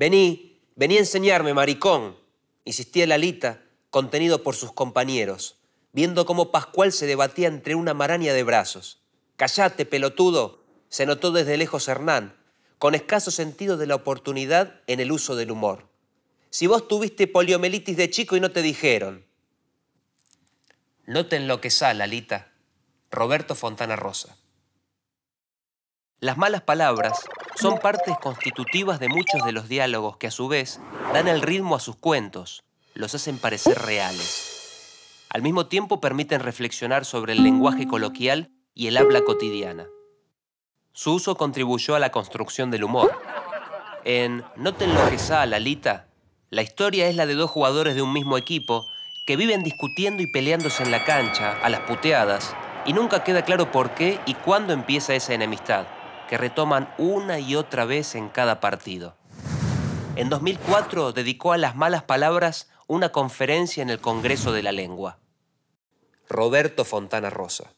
Vení, vení a enseñarme, maricón, insistía Lalita, contenido por sus compañeros, viendo cómo Pascual se debatía entre una maraña de brazos. Callate, pelotudo, se notó desde lejos Hernán, con escaso sentido de la oportunidad en el uso del humor. Si vos tuviste poliomelitis de chico y no te dijeron. No te enloquezá, Lalita. Roberto Fontana Rosa. Las malas palabras son partes constitutivas de muchos de los diálogos que a su vez dan el ritmo a sus cuentos, los hacen parecer reales. Al mismo tiempo permiten reflexionar sobre el lenguaje coloquial y el habla cotidiana. Su uso contribuyó a la construcción del humor. En No te enloquezá, Lalita, la historia es la de dos jugadores de un mismo equipo que viven discutiendo y peleándose en la cancha, a las puteadas, y nunca queda claro por qué y cuándo empieza esa enemistad que retoman una y otra vez en cada partido. En 2004 dedicó a las malas palabras una conferencia en el Congreso de la Lengua. Roberto Fontana Rosa.